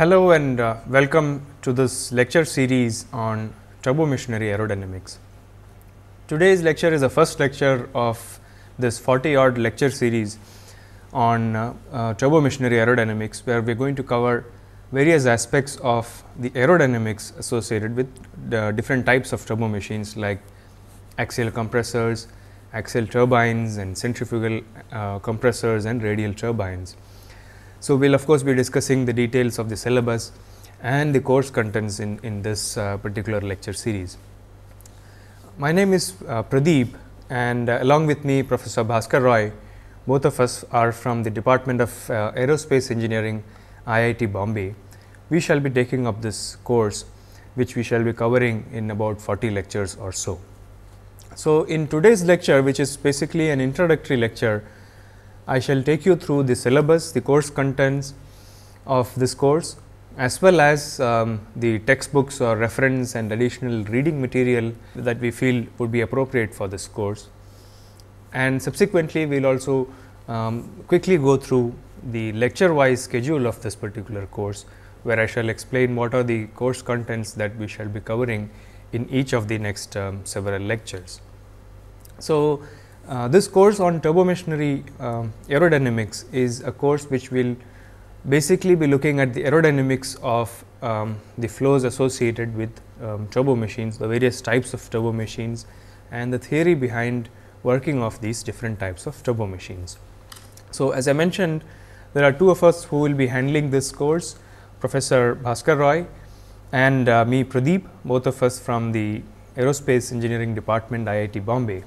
Hello and uh, welcome to this lecture series on turbo machinery aerodynamics. Today's lecture is the first lecture of this 40 odd lecture series on uh, uh, turbo machinery aerodynamics where we are going to cover various aspects of the aerodynamics associated with the different types of turbo machines like axial compressors, axial turbines and centrifugal uh, compressors and radial turbines. So, we will of course be discussing the details of the syllabus and the course contents in, in this uh, particular lecture series. My name is uh, Pradeep and uh, along with me Professor Bhaskar Roy, both of us are from the Department of uh, Aerospace Engineering IIT Bombay. We shall be taking up this course which we shall be covering in about 40 lectures or so. So, in today's lecture which is basically an introductory lecture I shall take you through the syllabus, the course contents of this course as well as um, the textbooks or reference and additional reading material that we feel would be appropriate for this course. And subsequently, we will also um, quickly go through the lecture wise schedule of this particular course, where I shall explain what are the course contents that we shall be covering in each of the next um, several lectures. So, uh, this course on turbo machinery uh, um, aerodynamics is a course which will basically be looking at the aerodynamics of um, the flows associated with um, turbo machines, the various types of turbo machines and the theory behind working of these different types of turbo machines. So, as I mentioned there are two of us who will be handling this course, Professor Bhaskar Roy and uh, me Pradeep, both of us from the Aerospace Engineering Department IIT Bombay.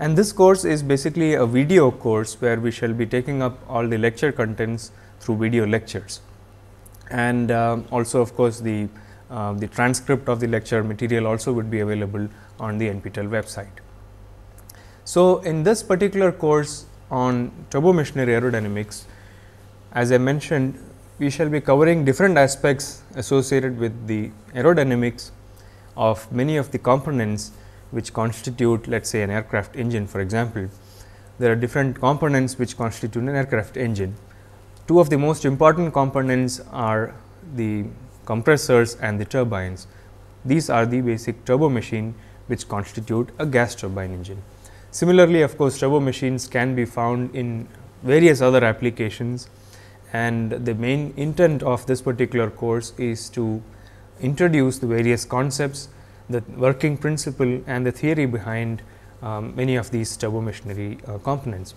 And this course is basically a video course where we shall be taking up all the lecture contents through video lectures. And uh, also of course, the, uh, the transcript of the lecture material also would be available on the NPTEL website. So, in this particular course on turbo-machinery aerodynamics, as I mentioned, we shall be covering different aspects associated with the aerodynamics of many of the components which constitute let us say an aircraft engine for example, there are different components which constitute an aircraft engine. Two of the most important components are the compressors and the turbines. These are the basic turbo machine which constitute a gas turbine engine. Similarly, of course, turbo machines can be found in various other applications and the main intent of this particular course is to introduce the various concepts the working principle and the theory behind um, many of these turbo machinery uh, components.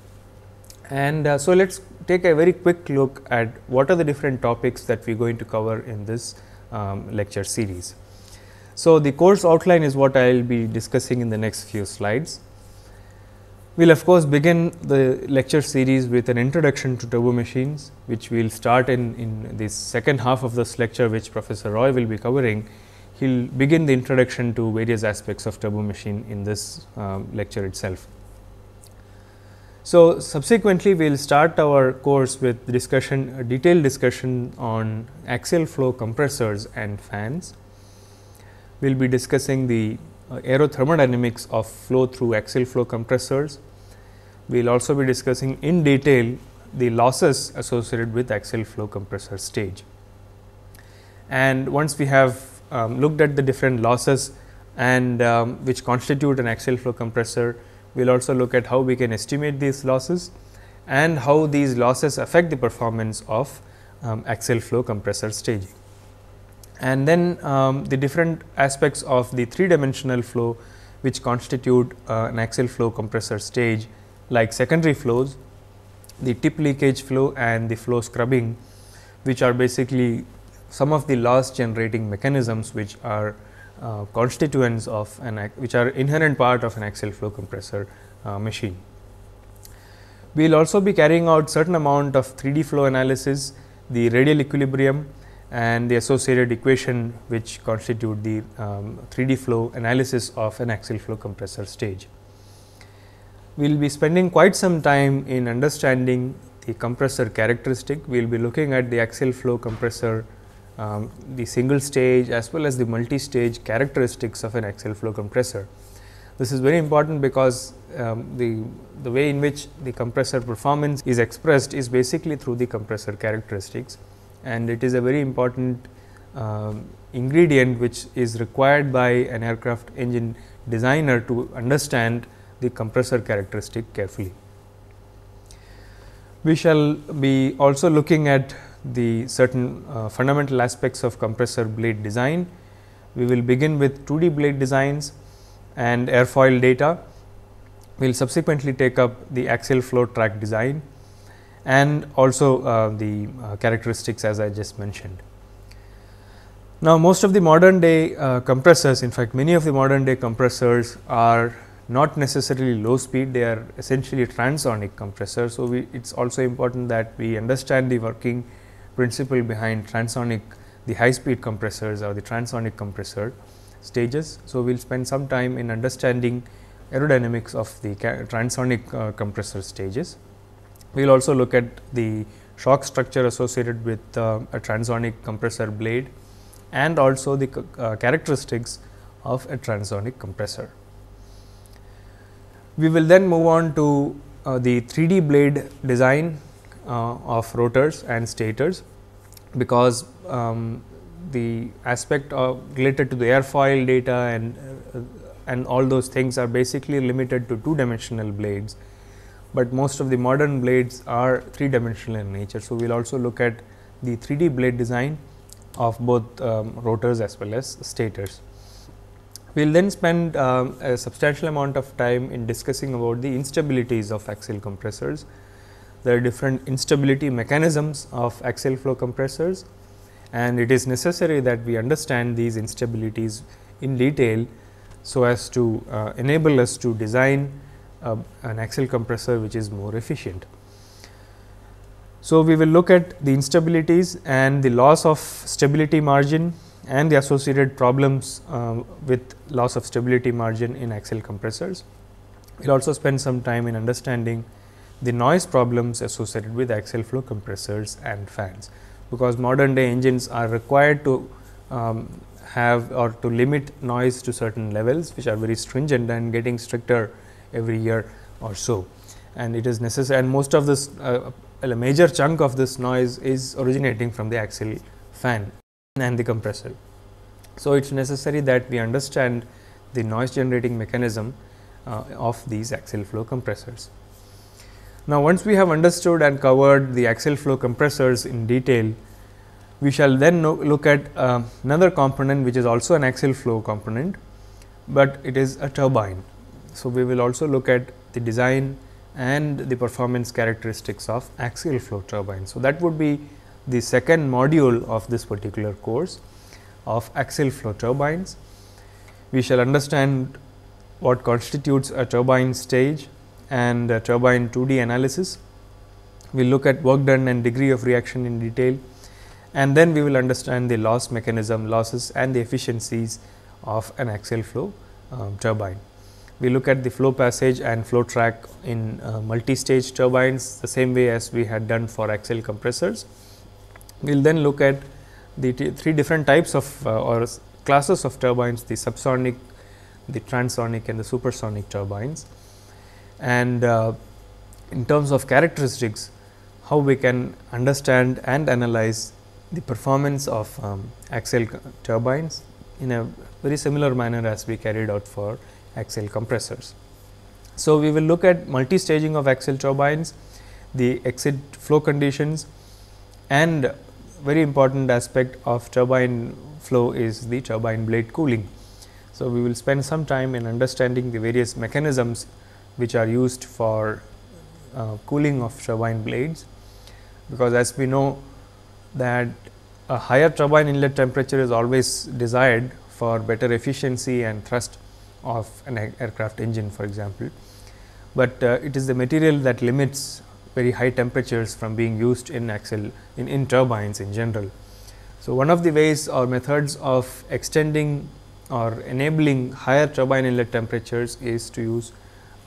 And uh, so, let us take a very quick look at what are the different topics that we are going to cover in this um, lecture series. So, the course outline is what I will be discussing in the next few slides. We will of course, begin the lecture series with an introduction to turbo machines, which we will start in, in the second half of this lecture, which Professor Roy will be covering he will begin the introduction to various aspects of turbo machine in this um, lecture itself. So, subsequently we will start our course with discussion a detailed discussion on axial flow compressors and fans. We will be discussing the uh, aerothermodynamics of flow through axial flow compressors. We will also be discussing in detail the losses associated with axial flow compressor stage. And once we have um, looked at the different losses and um, which constitute an axial flow compressor. We will also look at how we can estimate these losses and how these losses affect the performance of um, axial flow compressor staging. And then um, the different aspects of the three dimensional flow which constitute uh, an axial flow compressor stage like secondary flows, the tip leakage flow and the flow scrubbing which are basically some of the loss generating mechanisms which are uh, constituents of an which are inherent part of an axial flow compressor uh, machine. We will also be carrying out certain amount of 3D flow analysis, the radial equilibrium and the associated equation which constitute the um, 3D flow analysis of an axial flow compressor stage. We will be spending quite some time in understanding the compressor characteristic. We will be looking at the axial flow compressor um, the single stage as well as the multi-stage characteristics of an axial flow compressor. This is very important because um, the, the way in which the compressor performance is expressed is basically through the compressor characteristics and it is a very important um, ingredient which is required by an aircraft engine designer to understand the compressor characteristic carefully. We shall be also looking at the certain uh, fundamental aspects of compressor blade design. We will begin with 2D blade designs and airfoil data. We will subsequently take up the axial flow track design and also uh, the uh, characteristics as I just mentioned. Now, most of the modern day uh, compressors, in fact, many of the modern day compressors are not necessarily low speed, they are essentially transonic compressors. So, we, it is also important that we understand the working principle behind transonic the high speed compressors or the transonic compressor stages. So, we will spend some time in understanding aerodynamics of the transonic uh, compressor stages. We will also look at the shock structure associated with uh, a transonic compressor blade and also the uh, characteristics of a transonic compressor. We will then move on to uh, the 3D blade design uh, of rotors and stators because um, the aspect of related to the airfoil data and uh, and all those things are basically limited to two dimensional blades, but most of the modern blades are three dimensional in nature. So, we will also look at the 3D blade design of both um, rotors as well as stators. We will then spend um, a substantial amount of time in discussing about the instabilities of axial compressors there are different instability mechanisms of axial flow compressors and it is necessary that we understand these instabilities in detail so as to uh, enable us to design uh, an axial compressor which is more efficient. So, we will look at the instabilities and the loss of stability margin and the associated problems uh, with loss of stability margin in axial compressors. We will also spend some time in understanding the noise problems associated with axial flow compressors and fans. Because modern day engines are required to um, have or to limit noise to certain levels which are very stringent and getting stricter every year or so. And it is necessary and most of this uh, a major chunk of this noise is originating from the axial fan and the compressor. So, it is necessary that we understand the noise generating mechanism uh, of these axial flow compressors. Now once we have understood and covered the axial flow compressors in detail, we shall then no look at uh, another component which is also an axial flow component, but it is a turbine. So, we will also look at the design and the performance characteristics of axial flow turbine. So, that would be the second module of this particular course of axial flow turbines. We shall understand what constitutes a turbine stage, and uh, turbine 2D analysis. We will look at work done and degree of reaction in detail and then we will understand the loss mechanism, losses and the efficiencies of an axial flow um, turbine. We look at the flow passage and flow track in uh, multi-stage turbines the same way as we had done for axial compressors. We will then look at the three different types of uh, or classes of turbines the subsonic, the transonic and the supersonic turbines and uh, in terms of characteristics how we can understand and analyze the performance of um, axial turbines in a very similar manner as we carried out for axial compressors. So, we will look at multi-staging of axial turbines, the exit flow conditions and very important aspect of turbine flow is the turbine blade cooling. So, we will spend some time in understanding the various mechanisms which are used for uh, cooling of turbine blades because as we know that a higher turbine inlet temperature is always desired for better efficiency and thrust of an aircraft engine for example, but uh, it is the material that limits very high temperatures from being used in axle in, in turbines in general. So, one of the ways or methods of extending or enabling higher turbine inlet temperatures is to use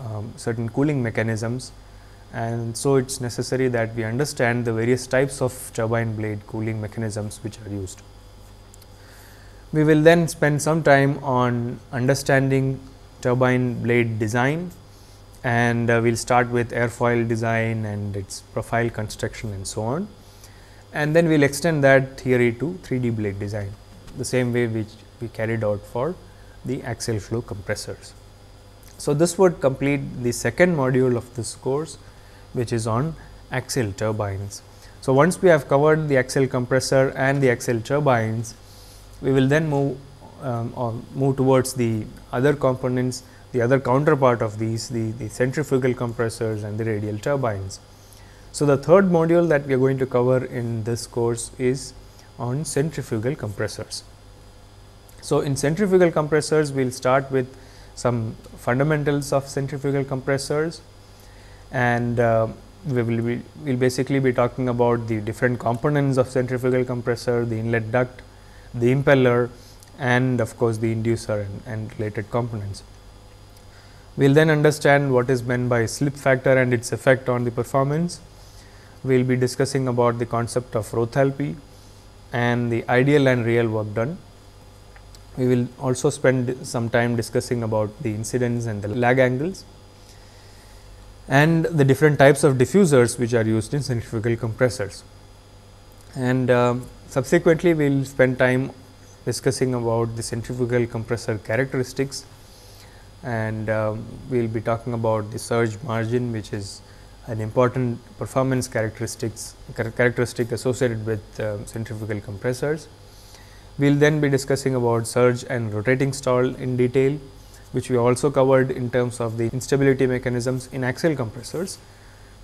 um, certain cooling mechanisms and so it is necessary that we understand the various types of turbine blade cooling mechanisms which are used. We will then spend some time on understanding turbine blade design and uh, we will start with airfoil design and its profile construction and so on. And then we will extend that theory to 3D blade design the same way which we carried out for the axial flow compressors. So, this would complete the second module of this course which is on axial turbines. So, once we have covered the axial compressor and the axial turbines, we will then move um, or move towards the other components, the other counterpart of these, the, the centrifugal compressors and the radial turbines. So, the third module that we are going to cover in this course is on centrifugal compressors. So, in centrifugal compressors, we will start with some fundamentals of centrifugal compressors and uh, we will be will basically be talking about the different components of centrifugal compressor, the inlet duct, the impeller and of course, the inducer and, and related components. We will then understand what is meant by slip factor and its effect on the performance. We will be discussing about the concept of enthalpy and the ideal and real work done we will also spend some time discussing about the incidence and the lag angles and the different types of diffusers which are used in centrifugal compressors. And uh, subsequently, we will spend time discussing about the centrifugal compressor characteristics and uh, we will be talking about the surge margin which is an important performance characteristics characteristic associated with uh, centrifugal compressors. We will then be discussing about surge and rotating stall in detail, which we also covered in terms of the instability mechanisms in axial compressors.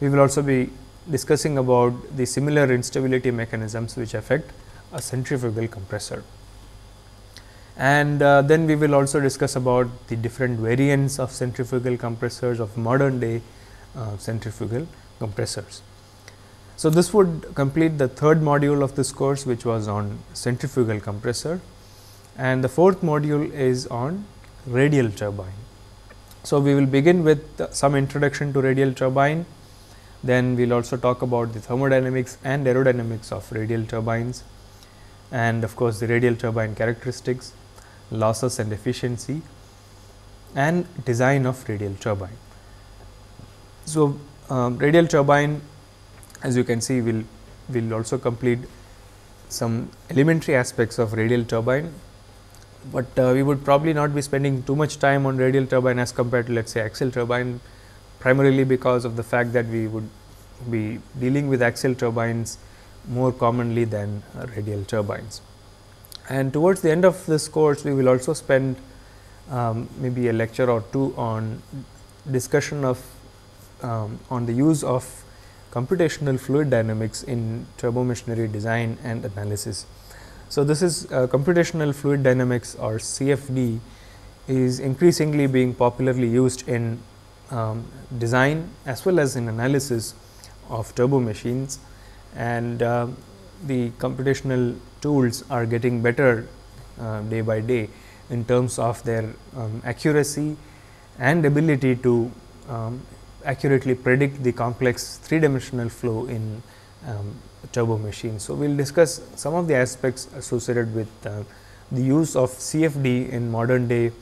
We will also be discussing about the similar instability mechanisms which affect a centrifugal compressor. And uh, then we will also discuss about the different variants of centrifugal compressors of modern day uh, centrifugal compressors. So this would complete the third module of this course which was on centrifugal compressor and the fourth module is on radial turbine. So we will begin with some introduction to radial turbine then we will also talk about the thermodynamics and aerodynamics of radial turbines and of course the radial turbine characteristics, losses and efficiency and design of radial turbine. So, um, radial turbine as you can see we'll we'll also complete some elementary aspects of radial turbine but uh, we would probably not be spending too much time on radial turbine as compared to let us say axial turbine primarily because of the fact that we would be dealing with axial turbines more commonly than uh, radial turbines. And towards the end of this course we will also spend um, maybe a lecture or two on discussion of um, on the use of computational fluid dynamics in turbo machinery design and analysis. So, this is uh, computational fluid dynamics or CFD is increasingly being popularly used in um, design as well as in analysis of turbo machines and uh, the computational tools are getting better uh, day by day in terms of their um, accuracy and ability to um, accurately predict the complex three dimensional flow in um, turbo machines. So, we will discuss some of the aspects associated with uh, the use of CFD in modern day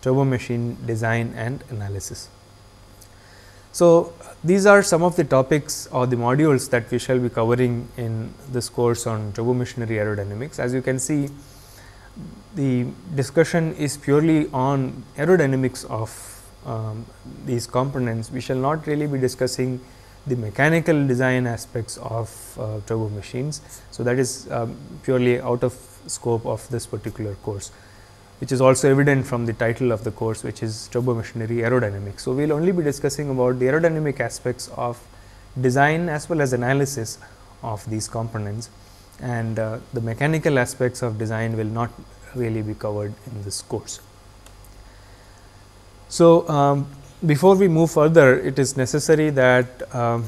turbo machine design and analysis. So, these are some of the topics or the modules that we shall be covering in this course on turbo machinery aerodynamics. As you can see, the discussion is purely on aerodynamics of um, these components, we shall not really be discussing the mechanical design aspects of uh, turbo machines. So, that is um, purely out of scope of this particular course, which is also evident from the title of the course which is turbo machinery aerodynamics. So, we will only be discussing about the aerodynamic aspects of design as well as analysis of these components and uh, the mechanical aspects of design will not really be covered in this course. So, um, before we move further, it is necessary that um,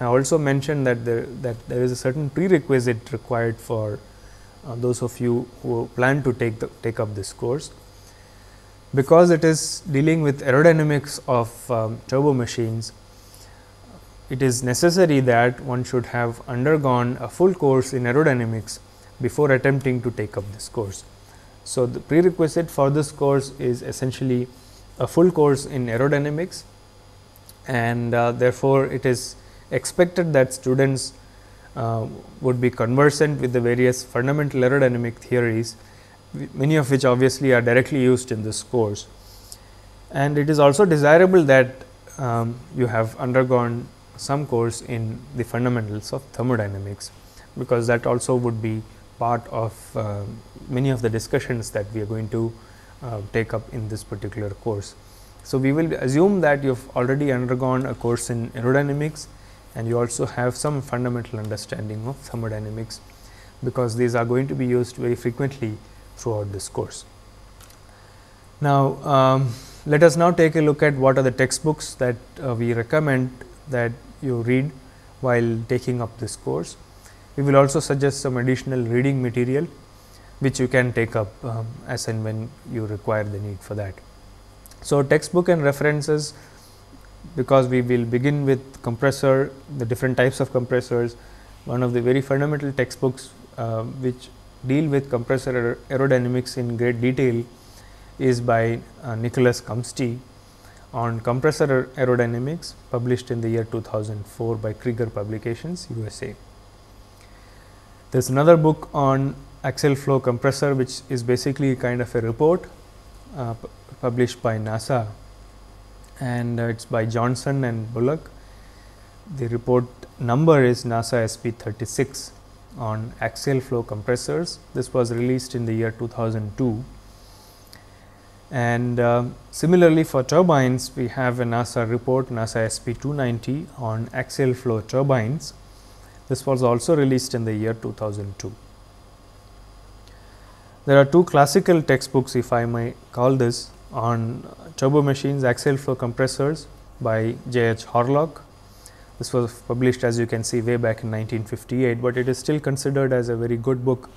I also mentioned that there, that there is a certain prerequisite required for uh, those of you who plan to take the, take up this course. Because it is dealing with aerodynamics of um, turbo machines, it is necessary that one should have undergone a full course in aerodynamics before attempting to take up this course. So, the prerequisite for this course is essentially a full course in aerodynamics and uh, therefore, it is expected that students uh, would be conversant with the various fundamental aerodynamic theories, many of which obviously are directly used in this course. And it is also desirable that um, you have undergone some course in the fundamentals of thermodynamics, because that also would be part of uh, many of the discussions that we are going to uh, take up in this particular course. So, we will assume that you have already undergone a course in aerodynamics and you also have some fundamental understanding of thermodynamics because these are going to be used very frequently throughout this course. Now, um, let us now take a look at what are the textbooks that uh, we recommend that you read while taking up this course. We will also suggest some additional reading material which you can take up um, as and when you require the need for that. So, textbook and references because we will begin with compressor, the different types of compressors, one of the very fundamental textbooks uh, which deal with compressor aerodynamics in great detail is by uh, Nicholas Comstee on compressor aerodynamics published in the year 2004 by Krieger Publications USA. There is another book on axial flow compressor which is basically kind of a report uh, published by NASA and uh, it's by Johnson and Bullock. The report number is NASA SP 36 on axial flow compressors. This was released in the year 2002. And uh, similarly for turbines, we have a NASA report NASA SP 290 on axial flow turbines. This was also released in the year 2002. There are two classical textbooks if I may call this on turbo machines axial flow compressors by J. H. Horlock. This was published as you can see way back in 1958, but it is still considered as a very good book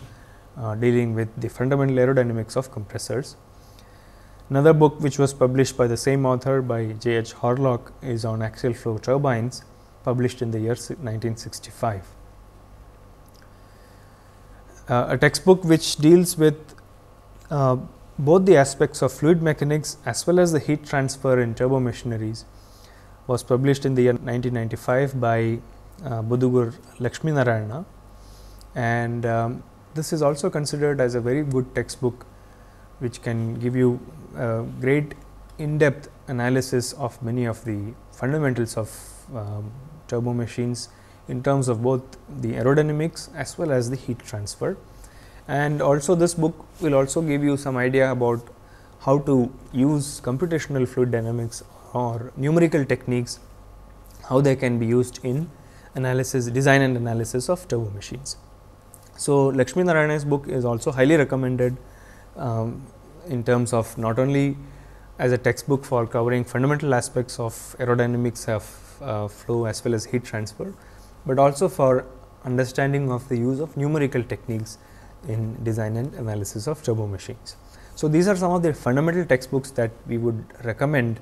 uh, dealing with the fundamental aerodynamics of compressors. Another book which was published by the same author by J. H. Horlock is on axial flow turbines published in the year 1965 uh, a textbook which deals with uh, both the aspects of fluid mechanics as well as the heat transfer in turbo machineries was published in the year 1995 by uh, Budugur Lakshmi Narayana and um, this is also considered as a very good textbook which can give you a uh, great in-depth analysis of many of the fundamentals of um, turbo machines in terms of both the aerodynamics as well as the heat transfer. And also this book will also give you some idea about how to use computational fluid dynamics or numerical techniques, how they can be used in analysis, design and analysis of turbo machines. So, Lakshmi Narayan's book is also highly recommended um, in terms of not only as a textbook for covering fundamental aspects of aerodynamics of uh, flow as well as heat transfer, but also for understanding of the use of numerical techniques in design and analysis of turbo machines. So, these are some of the fundamental textbooks that we would recommend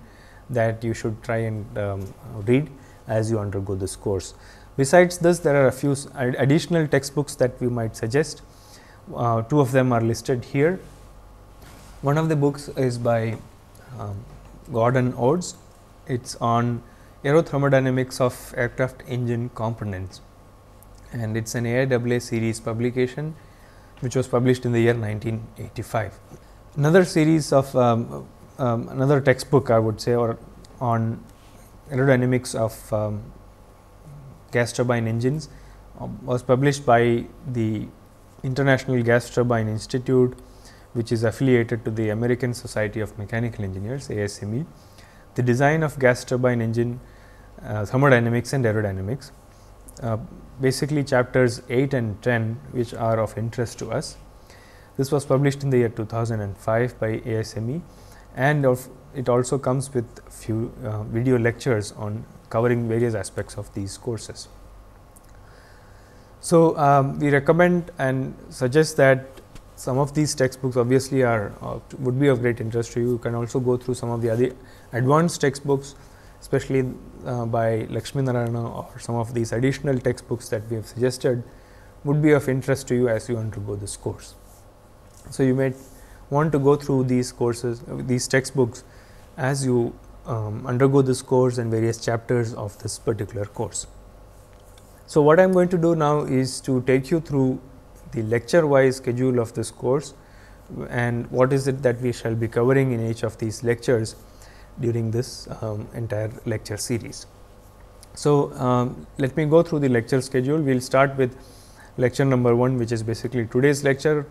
that you should try and um, read as you undergo this course. Besides this, there are a few additional textbooks that we might suggest. Uh, two of them are listed here. One of the books is by um, Gordon Oates. It's on aerothermodynamics of aircraft engine components and it's an AIAA series publication which was published in the year 1985. Another series of um, um, another textbook I would say or on aerodynamics of um, gas turbine engines um, was published by the International Gas Turbine Institute which is affiliated to the American Society of Mechanical Engineers ASME. The design of gas turbine engine uh, thermodynamics and aerodynamics. Uh, basically chapters 8 and 10 which are of interest to us. This was published in the year 2005 by ASME and of, it also comes with few uh, video lectures on covering various aspects of these courses. So, um, we recommend and suggest that some of these textbooks obviously are uh, would be of great interest to you. You can also go through some of the other advanced textbooks especially uh, by Lakshmi Narayana or some of these additional textbooks that we have suggested would be of interest to you as you undergo this course. So, you may want to go through these courses, these textbooks as you um, undergo this course and various chapters of this particular course. So, what I am going to do now is to take you through the lecture wise schedule of this course and what is it that we shall be covering in each of these lectures during this um, entire lecture series. So, um, let me go through the lecture schedule. We will start with lecture number 1 which is basically today's lecture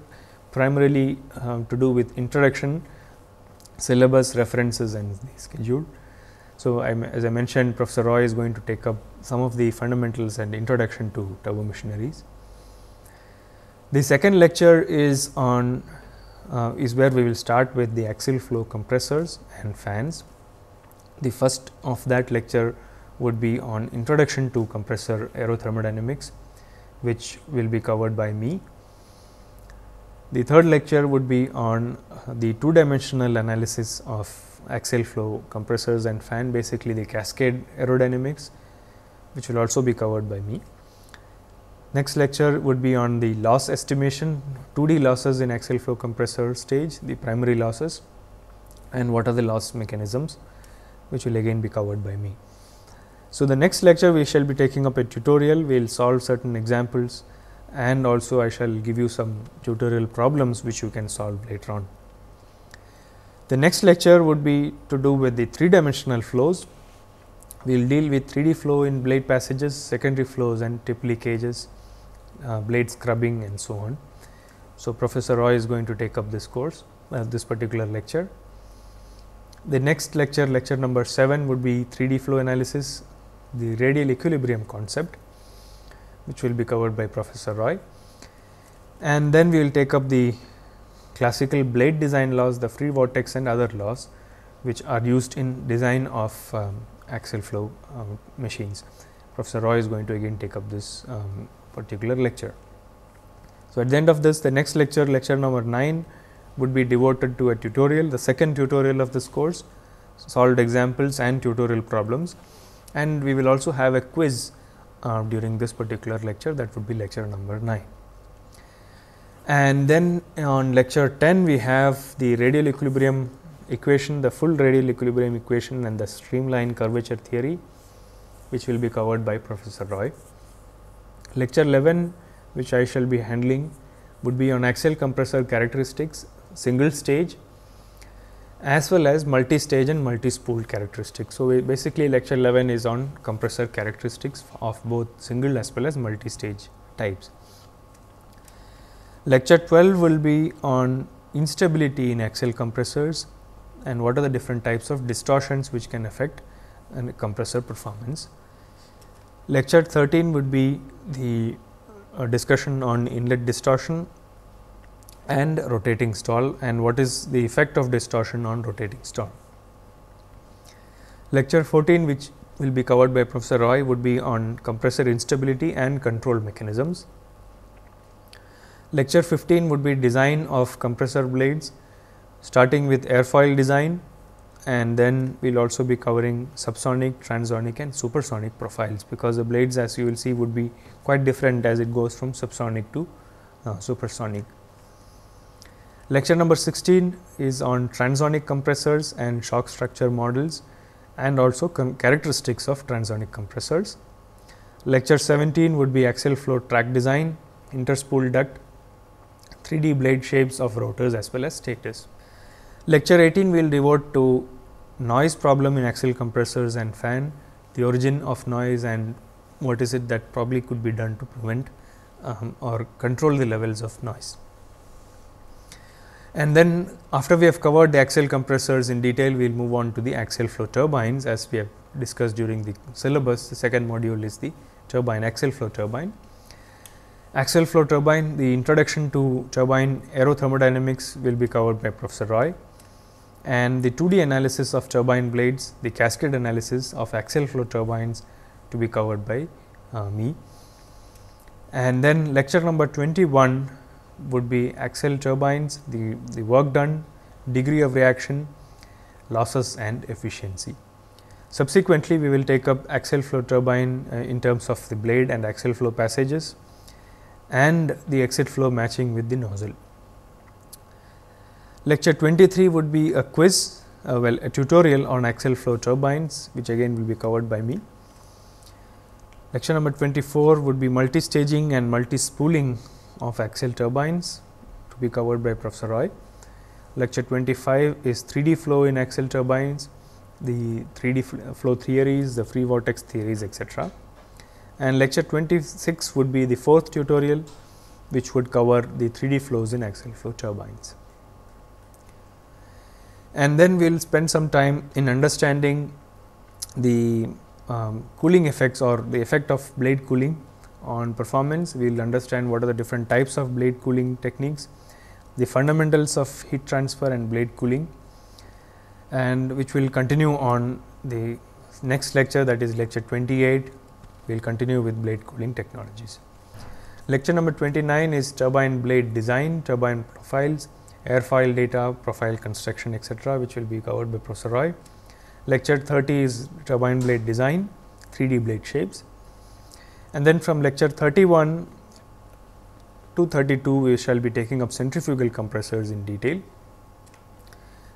primarily um, to do with introduction, syllabus, references and the schedule. So, I, as I mentioned Professor Roy is going to take up some of the fundamentals and introduction to turbo machineries. The second lecture is on uh, is where we will start with the axial flow compressors and fans. The first of that lecture would be on introduction to compressor aerothermodynamics, which will be covered by me. The third lecture would be on the two dimensional analysis of axial flow compressors and fan basically the cascade aerodynamics, which will also be covered by me. Next lecture would be on the loss estimation, 2D losses in axial flow compressor stage, the primary losses and what are the loss mechanisms which will again be covered by me. So, the next lecture we shall be taking up a tutorial, we will solve certain examples and also I shall give you some tutorial problems which you can solve later on. The next lecture would be to do with the three dimensional flows. We will deal with 3D flow in blade passages, secondary flows and tip leakages uh, blade scrubbing and so on. So, Professor Roy is going to take up this course, uh, this particular lecture. The next lecture, lecture number 7 would be 3D flow analysis, the radial equilibrium concept, which will be covered by Professor Roy. And then we will take up the classical blade design laws, the free vortex and other laws, which are used in design of um, axial flow um, machines. Professor Roy is going to again take up this um, particular lecture. So, at the end of this the next lecture lecture number 9 would be devoted to a tutorial the second tutorial of this course solved examples and tutorial problems and we will also have a quiz uh, during this particular lecture that would be lecture number 9. And then on lecture 10 we have the radial equilibrium equation, the full radial equilibrium equation and the streamline curvature theory which will be covered by Professor Roy. Lecture 11 which I shall be handling would be on axial compressor characteristics, single stage as well as multi-stage and multi-spool characteristics. So, basically lecture 11 is on compressor characteristics of both single as well as multi-stage types. Lecture 12 will be on instability in axial compressors and what are the different types of distortions which can affect compressor performance. Lecture 13 would be the uh, discussion on inlet distortion and rotating stall and what is the effect of distortion on rotating stall. Lecture 14 which will be covered by Professor Roy would be on compressor instability and control mechanisms. Lecture 15 would be design of compressor blades starting with airfoil design and then we will also be covering subsonic, transonic and supersonic profiles because the blades as you will see would be quite different as it goes from subsonic to uh, supersonic. Lecture number 16 is on transonic compressors and shock structure models and also characteristics of transonic compressors. Lecture 17 would be axial flow track design, interspool duct, 3D blade shapes of rotors as well as status. Lecture 18 will devote to noise problem in axial compressors and fan, the origin of noise and what is it that probably could be done to prevent um, or control the levels of noise. And then after we have covered the axial compressors in detail, we will move on to the axial flow turbines as we have discussed during the syllabus. The second module is the turbine axial flow turbine. Axial flow turbine, the introduction to turbine aerothermodynamics will be covered by Professor Roy and the 2D analysis of turbine blades, the cascade analysis of axial flow turbines to be covered by uh, me. And then lecture number 21 would be axial turbines, the, the work done, degree of reaction, losses and efficiency. Subsequently, we will take up axial flow turbine uh, in terms of the blade and axial flow passages and the exit flow matching with the nozzle. Lecture 23 would be a quiz, uh, well a tutorial on axial flow turbines which again will be covered by me. Lecture number 24 would be multi-staging and multi-spooling of axial turbines to be covered by Professor Roy. Lecture 25 is 3D flow in axial turbines, the 3D fl uh, flow theories, the free vortex theories etc. And lecture 26 would be the fourth tutorial which would cover the 3D flows in axial flow turbines and then we will spend some time in understanding the um, cooling effects or the effect of blade cooling on performance. We will understand what are the different types of blade cooling techniques, the fundamentals of heat transfer and blade cooling and which will continue on the next lecture that is lecture 28. We will continue with blade cooling technologies. Lecture number 29 is turbine blade design, turbine profiles airfoil data, profile construction etc., which will be covered by Professor Roy. Lecture 30 is turbine blade design, 3D blade shapes. And then from lecture 31 to 32, we shall be taking up centrifugal compressors in detail.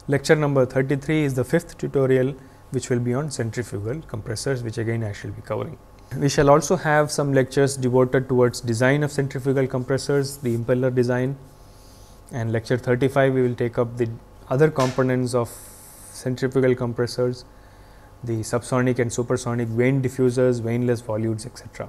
Lecture number 33 is the fifth tutorial which will be on centrifugal compressors which again I shall be covering. We shall also have some lectures devoted towards design of centrifugal compressors, the impeller design, and lecture 35 we will take up the other components of centrifugal compressors, the subsonic and supersonic vane diffusers, vaneless volutes etc.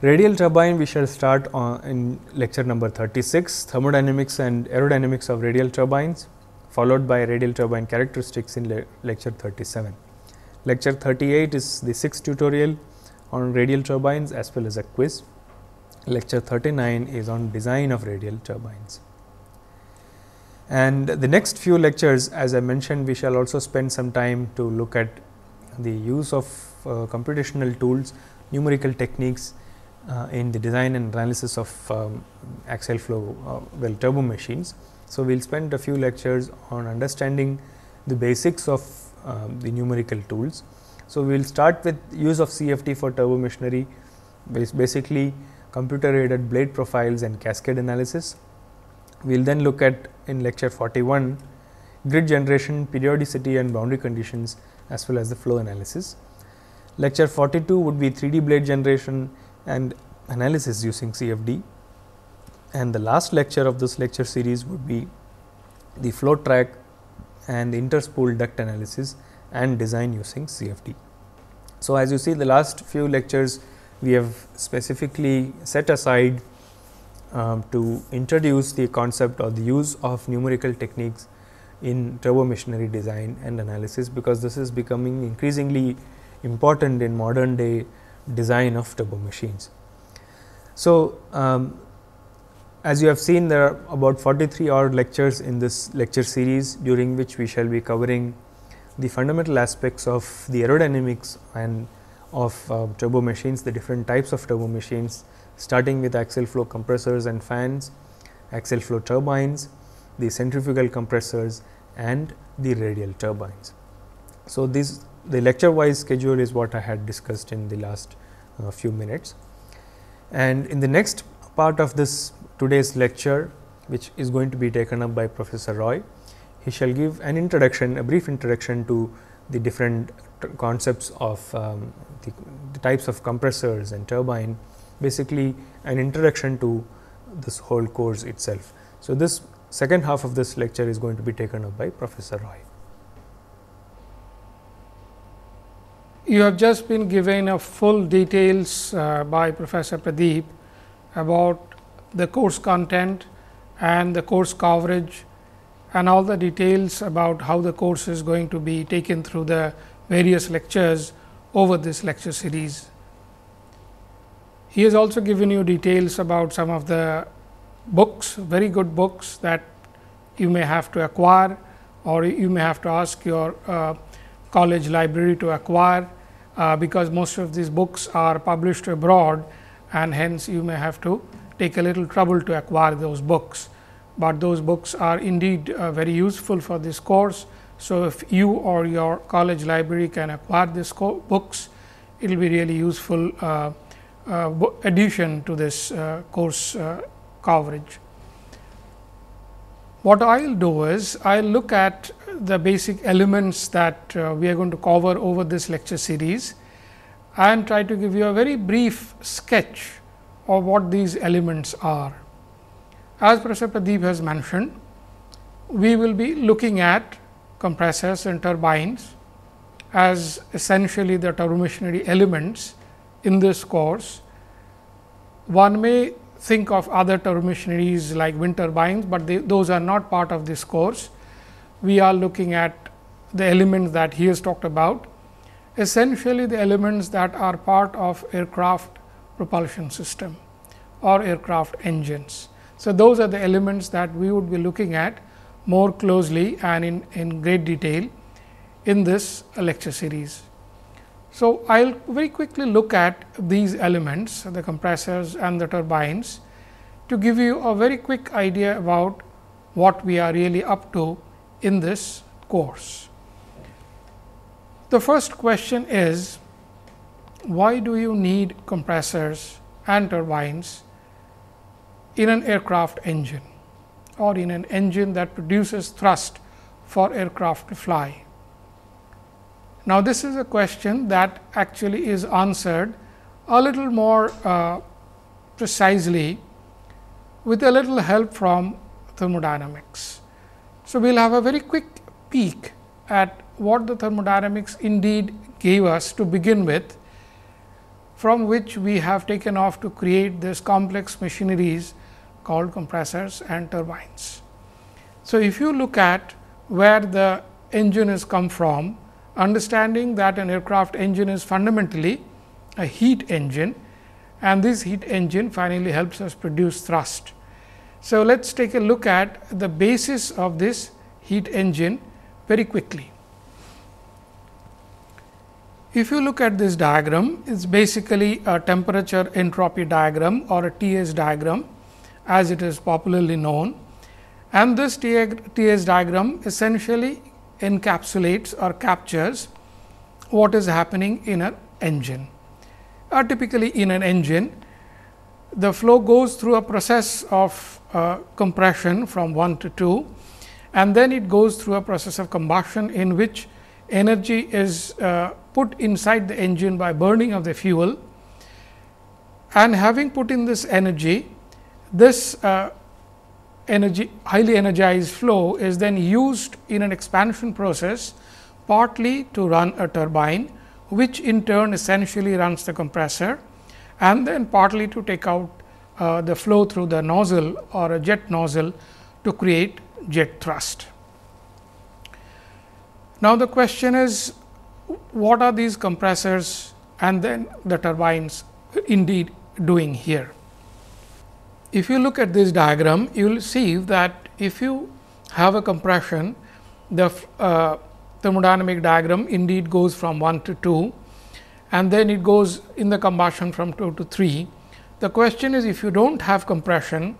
Radial turbine we shall start in lecture number 36 thermodynamics and aerodynamics of radial turbines followed by radial turbine characteristics in le lecture 37. Lecture 38 is the sixth tutorial on radial turbines as well as a quiz. Lecture 39 is on design of radial turbines. And the next few lectures as I mentioned we shall also spend some time to look at the use of uh, computational tools, numerical techniques uh, in the design and analysis of um, axial flow uh, well turbo machines. So, we will spend a few lectures on understanding the basics of um, the numerical tools. So, we will start with use of CFT for turbo machinery basically computer aided blade profiles and cascade analysis. We will then look at in lecture 41 grid generation, periodicity and boundary conditions as well as the flow analysis. Lecture 42 would be 3D blade generation and analysis using CFD and the last lecture of this lecture series would be the flow track and interspool duct analysis and design using CFD. So, as you see the last few lectures we have specifically set aside um, to introduce the concept or the use of numerical techniques in turbo machinery design and analysis because this is becoming increasingly important in modern day design of turbo machines. So, um, as you have seen there are about 43 odd lectures in this lecture series during which we shall be covering the fundamental aspects of the aerodynamics and of uh, turbo machines, the different types of turbo machines starting with axial flow compressors and fans, axial flow turbines, the centrifugal compressors and the radial turbines. So, this the lecture wise schedule is what I had discussed in the last uh, few minutes. And in the next part of this today's lecture, which is going to be taken up by Professor Roy, he shall give an introduction, a brief introduction to the different concepts of um, the, the types of compressors and turbine basically an introduction to this whole course itself. So, this second half of this lecture is going to be taken up by Professor Roy. You have just been given a full details uh, by Professor Pradeep about the course content and the course coverage and all the details about how the course is going to be taken through the various lectures over this lecture series. He has also given you details about some of the books, very good books that you may have to acquire or you may have to ask your uh, college library to acquire, uh, because most of these books are published abroad and hence you may have to take a little trouble to acquire those books. But those books are indeed uh, very useful for this course so, if you or your college library can acquire these books, it will be really useful uh, uh, addition to this uh, course uh, coverage. What I will do is, I will look at the basic elements that uh, we are going to cover over this lecture series and try to give you a very brief sketch of what these elements are. As Professor Pradeep has mentioned, we will be looking at compressors and turbines as essentially the turbomachinery elements in this course. One may think of other turbomachineries like wind turbines, but they, those are not part of this course. We are looking at the elements that he has talked about, essentially the elements that are part of aircraft propulsion system or aircraft engines. So, those are the elements that we would be looking at more closely and in, in great detail in this lecture series. So, I will very quickly look at these elements the compressors and the turbines to give you a very quick idea about what we are really up to in this course. The first question is why do you need compressors and turbines in an aircraft engine? or in an engine that produces thrust for aircraft to fly. Now, this is a question that actually is answered a little more uh, precisely with a little help from thermodynamics. So, we will have a very quick peek at what the thermodynamics indeed gave us to begin with, from which we have taken off to create this complex machineries called compressors and turbines. So, if you look at where the engine is come from, understanding that an aircraft engine is fundamentally a heat engine and this heat engine finally helps us produce thrust. So, let us take a look at the basis of this heat engine very quickly. If you look at this diagram, it is basically a temperature entropy diagram or a TS diagram as it is popularly known. And this TS diagram essentially encapsulates or captures what is happening in an engine. Uh, typically, in an engine, the flow goes through a process of uh, compression from 1 to 2 and then it goes through a process of combustion in which energy is uh, put inside the engine by burning of the fuel and having put in this energy this uh, energy highly energized flow is then used in an expansion process partly to run a turbine which in turn essentially runs the compressor and then partly to take out uh, the flow through the nozzle or a jet nozzle to create jet thrust. Now, the question is what are these compressors and then the turbines indeed doing here if you look at this diagram, you will see that if you have a compression, the uh, thermodynamic diagram indeed goes from 1 to 2 and then it goes in the combustion from 2 to 3. The question is if you do not have compression,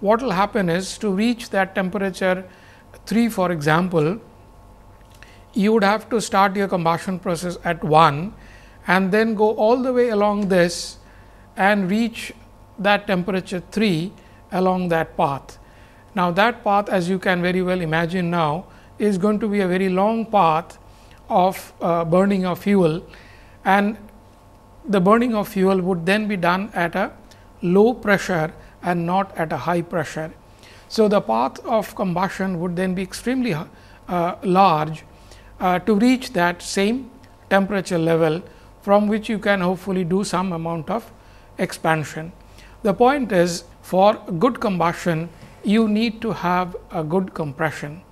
what will happen is to reach that temperature 3 for example, you would have to start your combustion process at 1 and then go all the way along this and reach that temperature 3 along that path. Now, that path as you can very well imagine now is going to be a very long path of uh, burning of fuel and the burning of fuel would then be done at a low pressure and not at a high pressure. So, the path of combustion would then be extremely uh, large uh, to reach that same temperature level from which you can hopefully do some amount of expansion. The point is for good combustion, you need to have a good compression.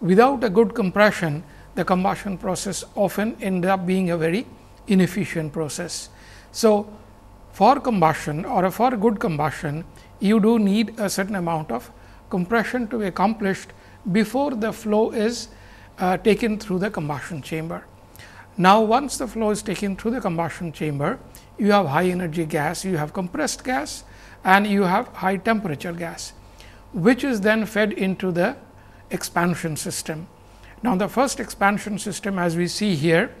Without a good compression, the combustion process often ends up being a very inefficient process. So, for combustion or for good combustion, you do need a certain amount of compression to be accomplished before the flow is uh, taken through the combustion chamber. Now, once the flow is taken through the combustion chamber, you have high energy gas, you have compressed gas and you have high temperature gas, which is then fed into the expansion system. Now, the first expansion system as we see here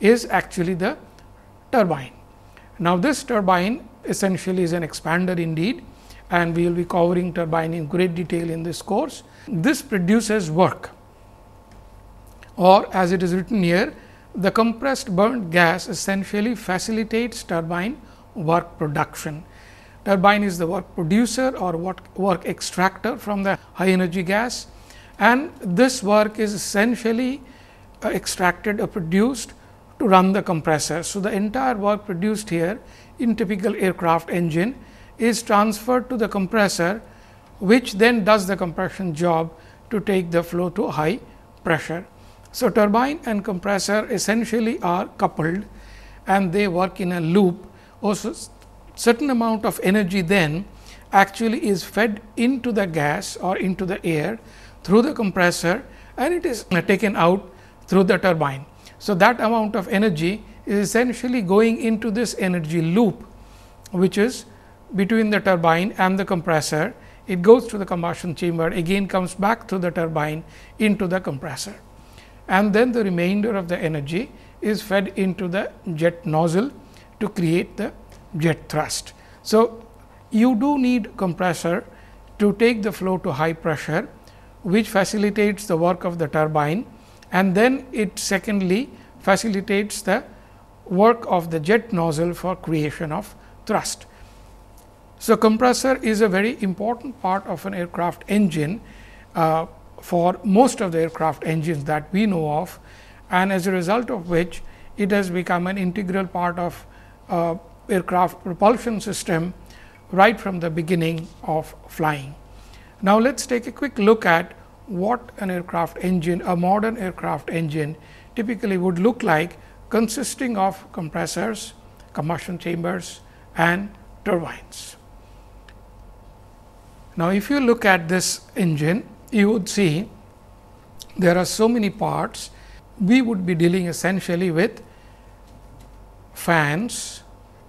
is actually the turbine. Now, this turbine essentially is an expander indeed and we will be covering turbine in great detail in this course. This produces work or as it is written here the compressed burnt gas essentially facilitates turbine work production. Turbine is the work producer or work, work extractor from the high energy gas and this work is essentially uh, extracted or produced to run the compressor. So, the entire work produced here in typical aircraft engine is transferred to the compressor, which then does the compression job to take the flow to high pressure. So, turbine and compressor essentially are coupled and they work in a loop also oh, certain amount of energy then actually is fed into the gas or into the air through the compressor and it is taken out through the turbine. So, that amount of energy is essentially going into this energy loop, which is between the turbine and the compressor. It goes to the combustion chamber, again comes back through the turbine into the compressor and then the remainder of the energy is fed into the jet nozzle to create the jet thrust. So, you do need compressor to take the flow to high pressure, which facilitates the work of the turbine and then it secondly facilitates the work of the jet nozzle for creation of thrust. So, compressor is a very important part of an aircraft engine. Uh, for most of the aircraft engines that we know of and as a result of which it has become an integral part of uh, aircraft propulsion system right from the beginning of flying. Now, let us take a quick look at what an aircraft engine, a modern aircraft engine typically would look like consisting of compressors, combustion chambers and turbines. Now, if you look at this engine, you would see there are so many parts. We would be dealing essentially with fans,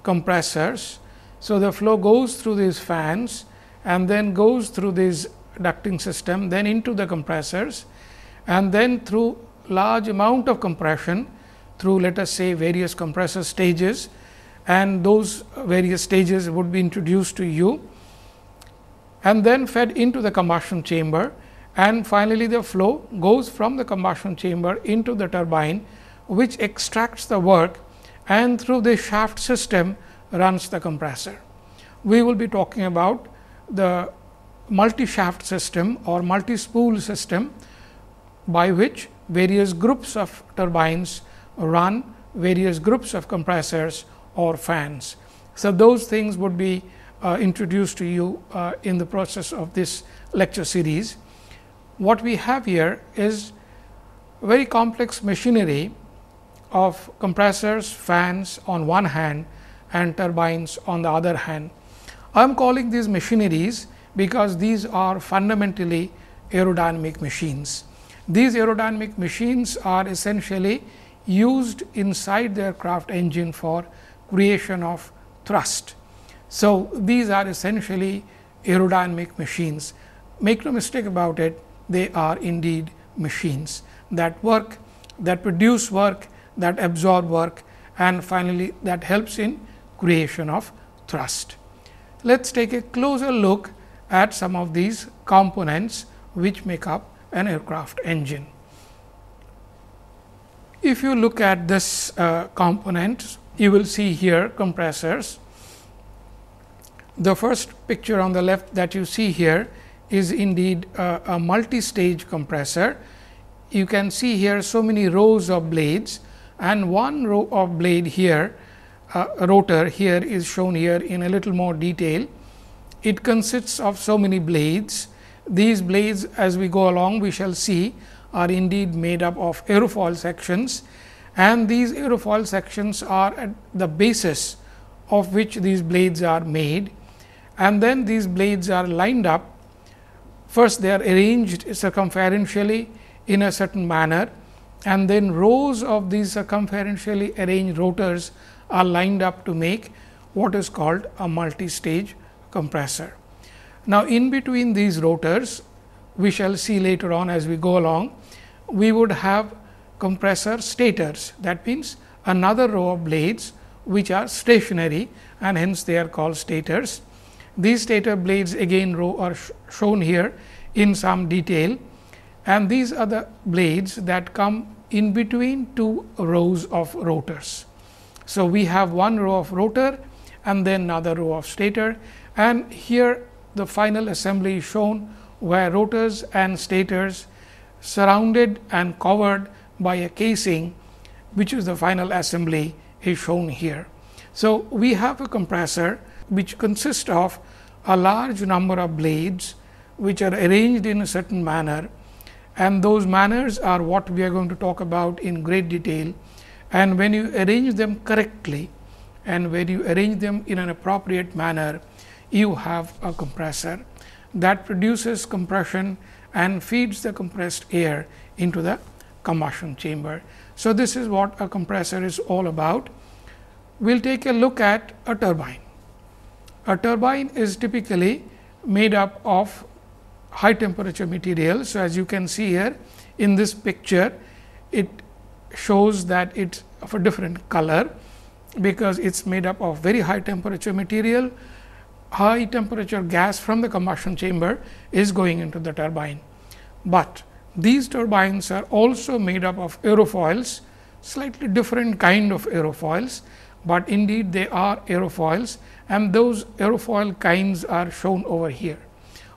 compressors. So, the flow goes through these fans and then goes through this ducting system, then into the compressors and then through large amount of compression through let us say various compressor stages and those various stages would be introduced to you and then fed into the combustion chamber and finally, the flow goes from the combustion chamber into the turbine, which extracts the work and through the shaft system runs the compressor. We will be talking about the multi shaft system or multi spool system by which various groups of turbines run various groups of compressors or fans. So, those things would be uh, introduced to you uh, in the process of this lecture series what we have here is very complex machinery of compressors, fans on one hand and turbines on the other hand. I am calling these machineries, because these are fundamentally aerodynamic machines. These aerodynamic machines are essentially used inside the aircraft engine for creation of thrust. So, these are essentially aerodynamic machines. Make no mistake about it, they are indeed machines that work, that produce work, that absorb work and finally, that helps in creation of thrust. Let us take a closer look at some of these components which make up an aircraft engine. If you look at this uh, component, you will see here compressors. The first picture on the left that you see here is indeed a, a multi-stage compressor. You can see here so many rows of blades and one row of blade here uh, rotor here is shown here in a little more detail. It consists of so many blades. These blades as we go along we shall see are indeed made up of aerofoil sections and these aerofoil sections are at the basis of which these blades are made and then these blades are lined up First, they are arranged circumferentially in a certain manner and then rows of these circumferentially arranged rotors are lined up to make what is called a multi-stage compressor. Now, in between these rotors, we shall see later on as we go along, we would have compressor stators that means, another row of blades which are stationary and hence they are called stators these stator blades again row are sh shown here in some detail and these are the blades that come in between two rows of rotors. So, we have one row of rotor and then another row of stator and here the final assembly is shown where rotors and stators surrounded and covered by a casing which is the final assembly is shown here. So, we have a compressor which consist of a large number of blades, which are arranged in a certain manner and those manners are what we are going to talk about in great detail. And when you arrange them correctly and when you arrange them in an appropriate manner, you have a compressor that produces compression and feeds the compressed air into the combustion chamber. So, this is what a compressor is all about. We will take a look at a turbine. A turbine is typically made up of high temperature material. So, as you can see here in this picture, it shows that it's of a different color, because it is made up of very high temperature material. High temperature gas from the combustion chamber is going into the turbine, but these turbines are also made up of aerofoils, slightly different kind of aerofoils but indeed they are aerofoils and those aerofoil kinds are shown over here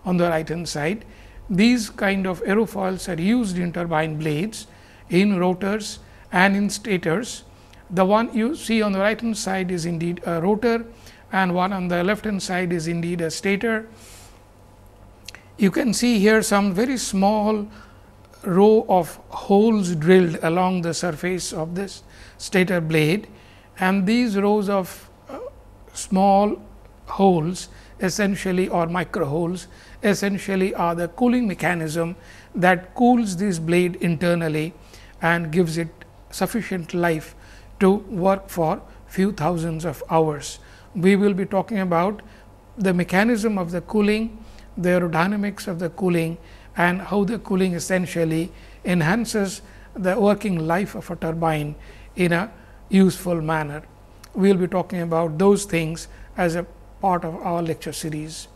on the right hand side. These kind of aerofoils are used in turbine blades, in rotors and in stators. The one you see on the right hand side is indeed a rotor and one on the left hand side is indeed a stator. You can see here some very small row of holes drilled along the surface of this stator blade and these rows of uh, small holes essentially or micro holes essentially are the cooling mechanism that cools this blade internally and gives it sufficient life to work for few thousands of hours. We will be talking about the mechanism of the cooling, the aerodynamics of the cooling and how the cooling essentially enhances the working life of a turbine in a useful manner. We will be talking about those things as a part of our lecture series.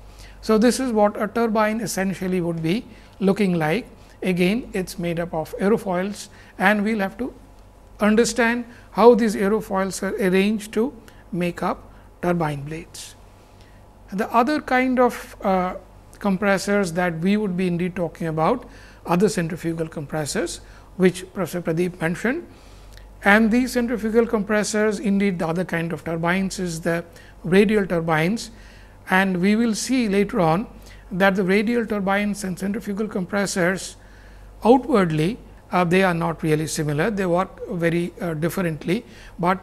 So, this is what a turbine essentially would be looking like. Again, it is made up of aerofoils and we will have to understand how these aerofoils are arranged to make up turbine blades. The other kind of uh, compressors that we would be indeed talking about are the centrifugal compressors, which Professor Pradeep mentioned and these centrifugal compressors indeed the other kind of turbines is the radial turbines and we will see later on that the radial turbines and centrifugal compressors outwardly uh, they are not really similar they work very uh, differently, but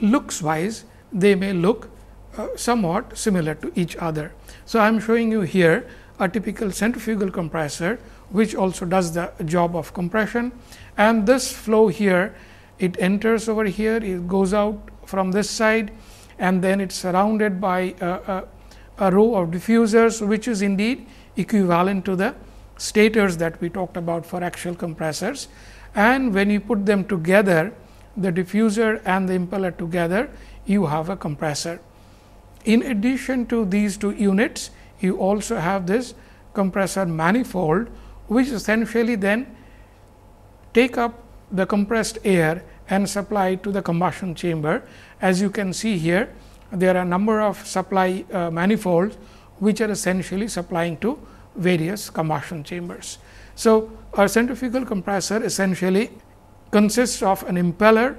looks wise they may look uh, somewhat similar to each other. So, I am showing you here a typical centrifugal compressor which also does the job of compression and this flow here it enters over here, it goes out from this side and then it is surrounded by a, a, a, row of diffusers, which is indeed equivalent to the stators that we talked about for axial compressors. And when you put them together, the diffuser and the impeller together, you have a compressor. In addition to these two units, you also have this compressor manifold, which essentially then take up the compressed air and supply to the combustion chamber. As you can see here, there are a number of supply uh, manifolds, which are essentially supplying to various combustion chambers. So, a centrifugal compressor essentially consists of an impeller,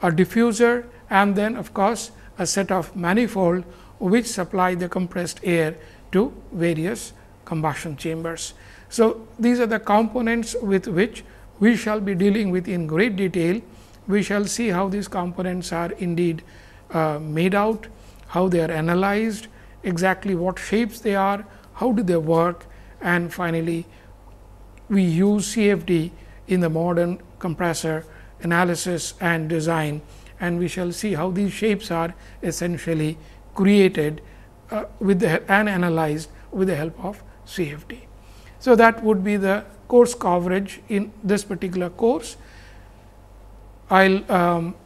a diffuser and then of course, a set of manifold which supply the compressed air to various combustion chambers. So, these are the components with which we shall be dealing with in great detail we shall see how these components are indeed uh, made out, how they are analyzed, exactly what shapes they are, how do they work and finally, we use CFD in the modern compressor analysis and design and we shall see how these shapes are essentially created uh, with the, and analyzed with the help of CFD. So, that would be the course coverage in this particular course. I will um,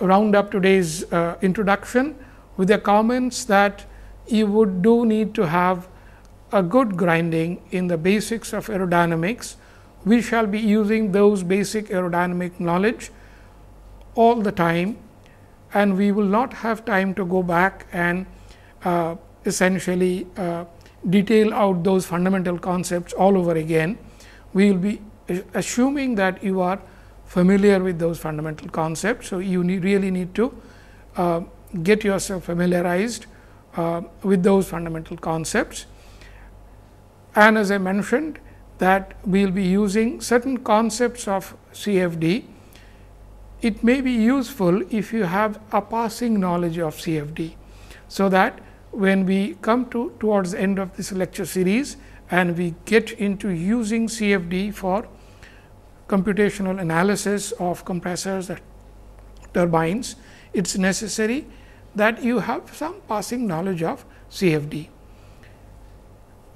round up today's uh, introduction with the comments that you would do need to have a good grinding in the basics of aerodynamics. We shall be using those basic aerodynamic knowledge all the time and we will not have time to go back and uh, essentially uh, detail out those fundamental concepts all over again. We will be uh, assuming that you are familiar with those fundamental concepts. So, you need really need to uh, get yourself familiarized uh, with those fundamental concepts. And as I mentioned that we will be using certain concepts of CFD. It may be useful if you have a passing knowledge of CFD. So, that when we come to towards the end of this lecture series and we get into using CFD for computational analysis of compressors turbines, it is necessary that you have some passing knowledge of CFD.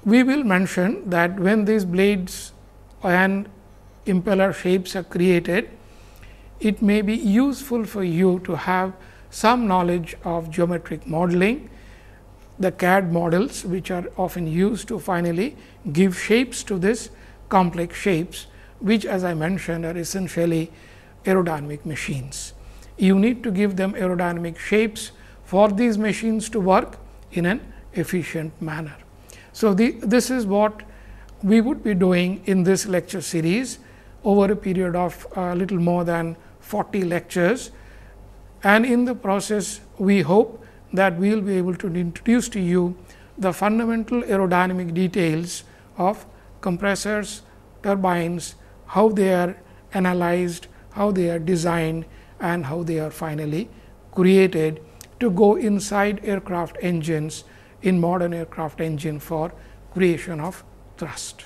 We will mention that when these blades and impeller shapes are created, it may be useful for you to have some knowledge of geometric modeling, the CAD models which are often used to finally give shapes to this complex shapes which as I mentioned are essentially aerodynamic machines. You need to give them aerodynamic shapes for these machines to work in an efficient manner. So, the, this is what we would be doing in this lecture series over a period of a uh, little more than 40 lectures. And in the process, we hope that we will be able to introduce to you the fundamental aerodynamic details of compressors, turbines how they are analyzed, how they are designed and how they are finally created to go inside aircraft engines in modern aircraft engine for creation of thrust.